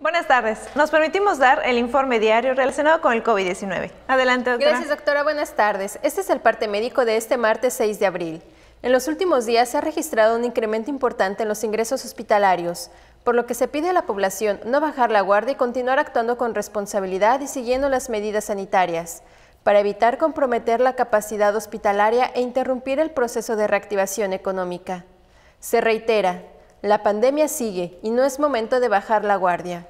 Buenas tardes. Nos permitimos dar el informe diario relacionado con el COVID-19. Adelante, doctora. Gracias, doctora. Buenas tardes. Este es el parte médico de este martes 6 de abril. En los últimos días se ha registrado un incremento importante en los ingresos hospitalarios, por lo que se pide a la población no bajar la guardia y continuar actuando con responsabilidad y siguiendo las medidas sanitarias para evitar comprometer la capacidad hospitalaria e interrumpir el proceso de reactivación económica. Se reitera, la pandemia sigue y no es momento de bajar la guardia.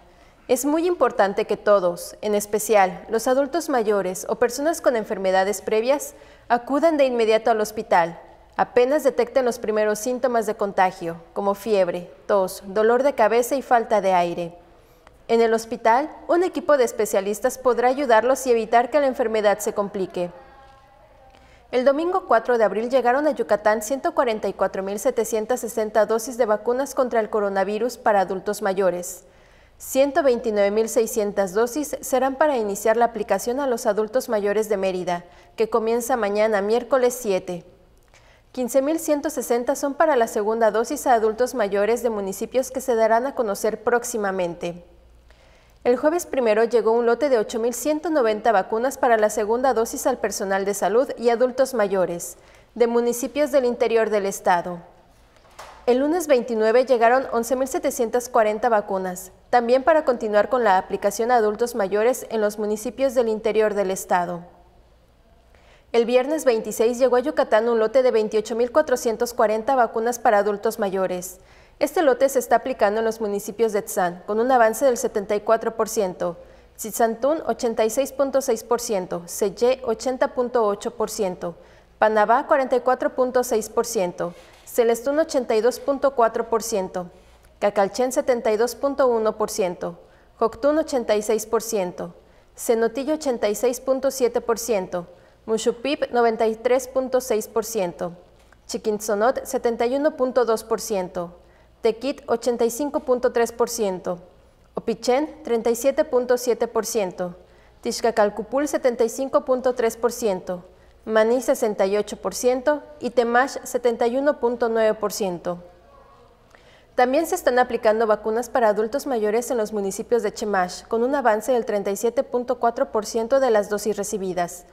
Es muy importante que todos, en especial los adultos mayores o personas con enfermedades previas, acudan de inmediato al hospital. Apenas detecten los primeros síntomas de contagio, como fiebre, tos, dolor de cabeza y falta de aire. En el hospital, un equipo de especialistas podrá ayudarlos y evitar que la enfermedad se complique. El domingo 4 de abril llegaron a Yucatán 144.760 dosis de vacunas contra el coronavirus para adultos mayores. 129.600 dosis serán para iniciar la aplicación a los adultos mayores de Mérida, que comienza mañana miércoles 7. 15.160 son para la segunda dosis a adultos mayores de municipios que se darán a conocer próximamente. El jueves primero llegó un lote de 8.190 vacunas para la segunda dosis al personal de salud y adultos mayores de municipios del interior del estado. El lunes 29 llegaron 11.740 vacunas, también para continuar con la aplicación a adultos mayores en los municipios del interior del estado. El viernes 26 llegó a Yucatán un lote de 28.440 vacunas para adultos mayores, este lote se está aplicando en los municipios de Tzán, con un avance del 74%, Tzitzantún 86.6%, Selle 80.8%, Panabá 44.6%, Celestún 82.4%, Cacalchen, 72.1%, Joctún 86%, Cenotillo 86.7%, Mushupip 93.6%, Chiquinzonot 71.2%, Tequit 85.3%, Opichen 37.7%, Tixcacalcupul 75.3%, Maní 68% y Temash 71.9%. También se están aplicando vacunas para adultos mayores en los municipios de Chemash, con un avance del 37.4% de las dosis recibidas.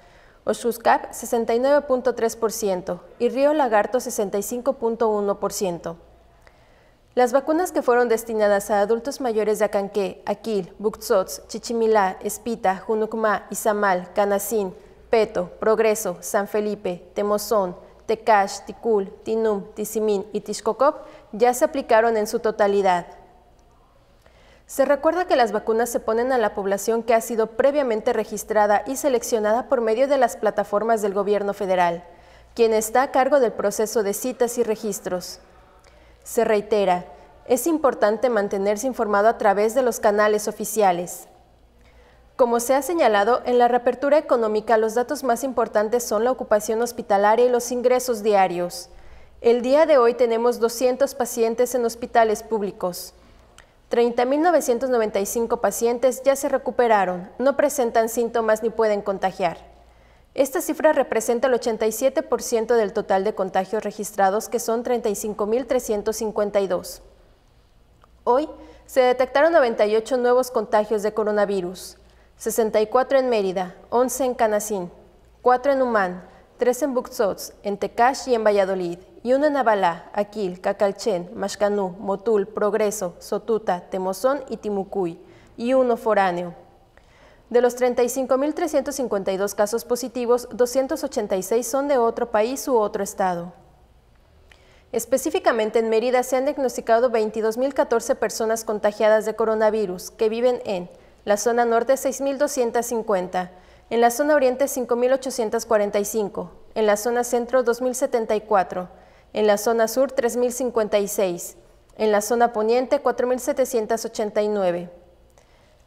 Oshuscap 69.3% y Río Lagarto 65.1%. Las vacunas que fueron destinadas a adultos mayores de Acanqué, Aquil, Buxots, Chichimilá, Espita, Junucmá, Izamal, Canacín, Peto, Progreso, San Felipe, Temozón, Tecash, Ticul, Tinum, Tizimín y Tixcocop ya se aplicaron en su totalidad. Se recuerda que las vacunas se ponen a la población que ha sido previamente registrada y seleccionada por medio de las plataformas del gobierno federal, quien está a cargo del proceso de citas y registros. Se reitera, es importante mantenerse informado a través de los canales oficiales. Como se ha señalado, en la reapertura económica los datos más importantes son la ocupación hospitalaria y los ingresos diarios. El día de hoy tenemos 200 pacientes en hospitales públicos. 30.995 pacientes ya se recuperaron, no presentan síntomas ni pueden contagiar. Esta cifra representa el 87% del total de contagios registrados, que son 35.352. Hoy se detectaron 98 nuevos contagios de coronavirus, 64 en Mérida, 11 en Canacín, 4 en Humán, 3 en Buxots, en Tecash y en Valladolid, y 1 en Abalá, Aquil, Cacalchen, Mashcanú, Motul, Progreso, Sotuta, Temozón y Timucuy, y uno foráneo. De los 35.352 casos positivos, 286 son de otro país u otro estado. Específicamente en Mérida se han diagnosticado 22.014 personas contagiadas de coronavirus que viven en la zona norte 6.250, en la zona oriente 5.845, en la zona centro 2.074, en la zona sur 3.056, en la zona poniente 4.789.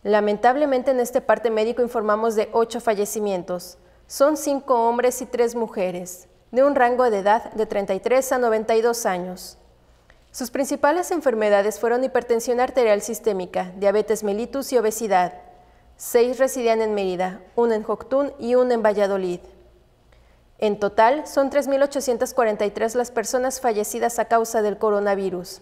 Lamentablemente en este parte médico informamos de ocho fallecimientos. Son cinco hombres y tres mujeres, de un rango de edad de 33 a 92 años. Sus principales enfermedades fueron hipertensión arterial sistémica, diabetes mellitus y obesidad. Seis residían en Mérida, uno en Joctún y uno en Valladolid. En total, son 3.843 las personas fallecidas a causa del coronavirus.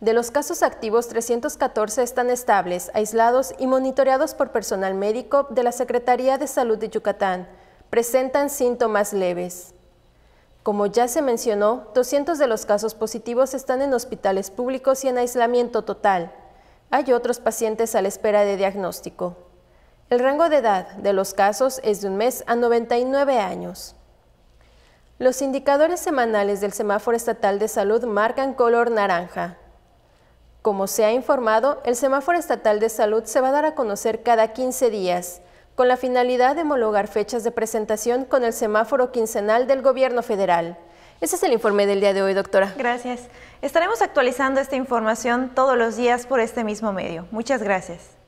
De los casos activos, 314 están estables, aislados y monitoreados por personal médico de la Secretaría de Salud de Yucatán. Presentan síntomas leves. Como ya se mencionó, 200 de los casos positivos están en hospitales públicos y en aislamiento total. Hay otros pacientes a la espera de diagnóstico. El rango de edad de los casos es de un mes a 99 años. Los indicadores semanales del semáforo estatal de salud marcan color naranja. Como se ha informado, el semáforo estatal de salud se va a dar a conocer cada 15 días, con la finalidad de homologar fechas de presentación con el semáforo quincenal del gobierno federal. Ese es el informe del día de hoy, doctora. Gracias. Estaremos actualizando esta información todos los días por este mismo medio. Muchas gracias.